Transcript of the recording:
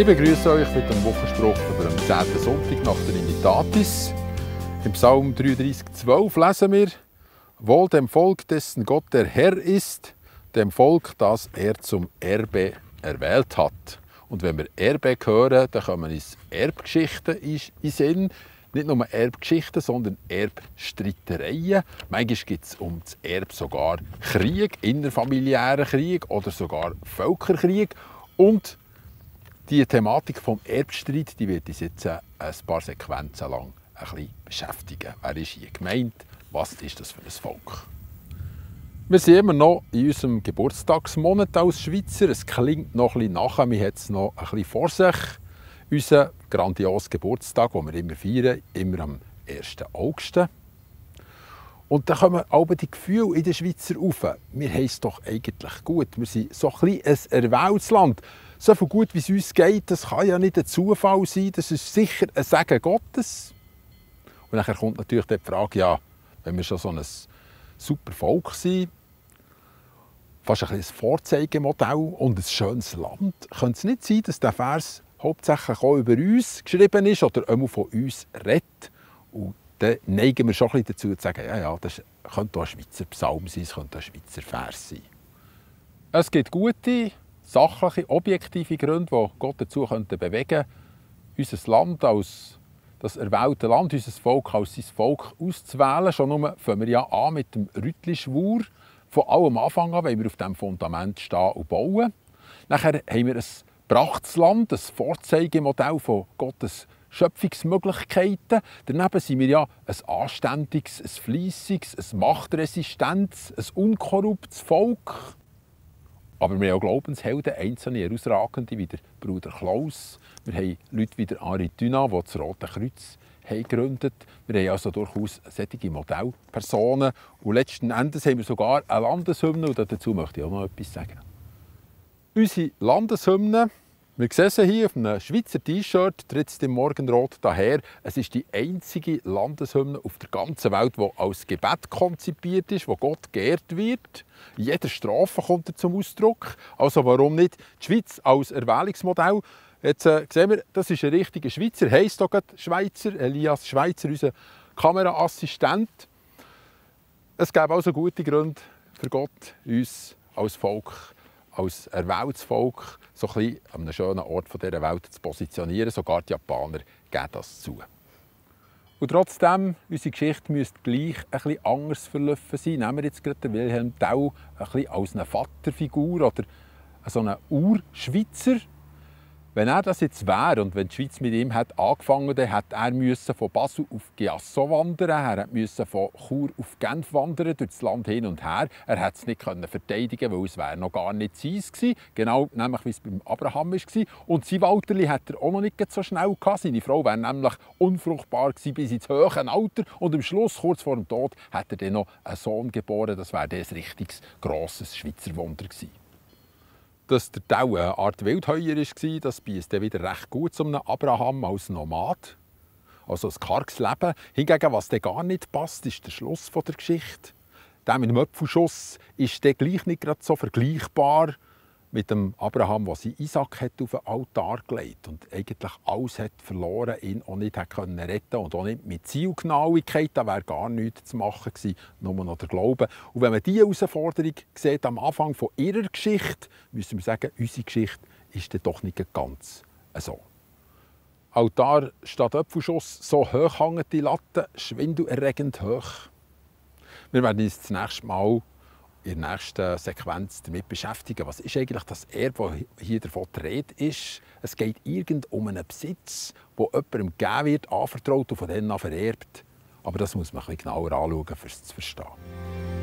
Ich begrüße euch mit dem Wochenspruch über den 10. Sonntag nach der Initatis. Im Psalm 33,12 lesen wir: Wohl dem Volk, dessen Gott der Herr ist, dem Volk, das er zum Erbe erwählt hat. Und wenn wir Erbe hören, dann kommen uns Erbgeschichten in Sinn. Nicht nur Erbgeschichten, sondern Erbstreitereien. Manchmal gibt es um das Erbe sogar Krieg, innerfamiliären Krieg oder sogar Völkerkrieg. Und die Thematik des Erbstreit, die wird uns jetzt äh, ein paar Sequenzen lang ein bisschen beschäftigen. Wer ist hier gemeint? Was ist das für ein Volk? Wir sind immer noch in unserem Geburtstagsmonat als Schweizer. Es klingt noch ein bisschen nachher, wir haben es noch ein bisschen vor sich. Unser grandioser Geburtstag, den wir immer feiern, immer am 1. August. Und dann kommen aber die Gefühle in den Schweizer rauf. Wir haben es doch eigentlich gut. Wir sind so ein, ein erwähltes Land. So viel gut, wie es uns geht, das kann ja nicht ein Zufall sein. Das ist sicher ein Segen Gottes. Und dann kommt natürlich die Frage, ja, wenn wir schon so ein super Volk sind, fast ein, ein Vorzeigemodell und ein schönes Land, könnte es nicht sein, dass der Vers hauptsächlich auch über uns geschrieben ist oder einmal von uns redet. Und dann neigen wir schon ein bisschen dazu zu sagen, ja, ja, das könnte ein Schweizer Psalm sein, es könnte ein Schweizer Vers sein. Es gibt gute, sachliche, objektive Gründe, die Gott dazu könnte bewegen unser Land als das erwählte Land, unser Volk als sein Volk auszuwählen. Schon nur fangen wir ja an mit dem Rüttli-Schwur. Von allem Anfang an wollen wir auf diesem Fundament stehen und bauen. Nachher haben wir ein Prachtsland, ein Vorzeigemodell von Gottes Schöpfungsmöglichkeiten. Daneben sind wir ja ein anständiges, ein fleissiges, ein machtresistentes, ein unkorruptes Volk. Aber wir haben auch Glaubenshelden, einzelne herausragende, wie der Bruder Klaus. Wir haben Leute wie der Ari Duna, die das Rote Kreuz gegründet Wir haben also durchaus solche Modellpersonen. Und letzten Endes haben wir sogar eine Landeshymne, und dazu möchte ich auch noch etwas sagen. Unsere Landeshymne wir sehen hier auf einem Schweizer T-Shirt, tritt es im Morgenrot daher. Es ist die einzige Landeshymne auf der ganzen Welt, die als Gebet konzipiert ist, wo Gott geehrt wird. jeder Strafe kommt er zum Ausdruck. Also warum nicht die Schweiz als Erwählungsmodell? Jetzt äh, sehen wir, das ist ein richtiger Schweizer, heisst auch Schweizer, Elias Schweizer, unser Kameraassistent. Es gäbe also gute Gründe für Gott, uns als Volk zu als erwähltes Volk so ein bisschen an einem schönen Ort dieser Welt zu positionieren. Sogar die Japaner geben das zu. Und trotzdem, unsere Geschichte müsste gleich ein bisschen anders verlaufen sein. Nehmen wir jetzt gerade Wilhelm Tau ein bisschen als eine Vaterfigur oder so einen Urschweizer, wenn er das jetzt wäre und wenn die Schweiz mit ihm hat angefangen dann hätte er müssen von Basel auf Giasso wandern er müssen von Chur auf Genf wandern, durch das Land hin und her. Er hätte es nicht können verteidigen weil es wäre noch gar nicht sein gewesen. Genau, nämlich wie es beim Abraham war. Und sein Walterli hat er auch noch nicht so schnell gehabt. Seine Frau wäre nämlich unfruchtbar gewesen bis ins höhere Alter. Und am Schluss, kurz vor dem Tod, hat er dann noch einen Sohn geboren. Das wäre ein richtig grosses Schweizer Wunder gewesen dass der Tau eine Art Wildheuer war, das bießt wieder recht gut zum Abraham als Nomad. Also ein karges Leben. Hingegen, was gar nicht passt, ist der Schluss der Geschichte. Der mit dem Öpfelschuss ist der gleich nicht gerade so vergleichbar mit dem Abraham, der sein Isaac hat auf den Altar gelegt und eigentlich alles hat verloren, ihn auch nicht hat können retten und auch nicht mit Zielgenauigkeit, da wäre gar nichts zu machen gewesen, nur noch der Glaube. Und wenn man diese Herausforderung sieht am Anfang von ihrer Geschichte, müssen wir sagen, unsere Geschichte ist dann doch nicht ganz so. Altar statt Apfelschuss, so hoch hängen die Latte, schwindelerregend hoch. Wir werden uns das nächste Mal in der nächsten Sequenz damit beschäftigen. Was ist eigentlich das Erbe, das hier davon die ist? Es geht irgend um einen Besitz, der jemandem gegeben wird, anvertraut und von denen an vererbt. Aber das muss man ein bisschen genauer anschauen, um es zu verstehen.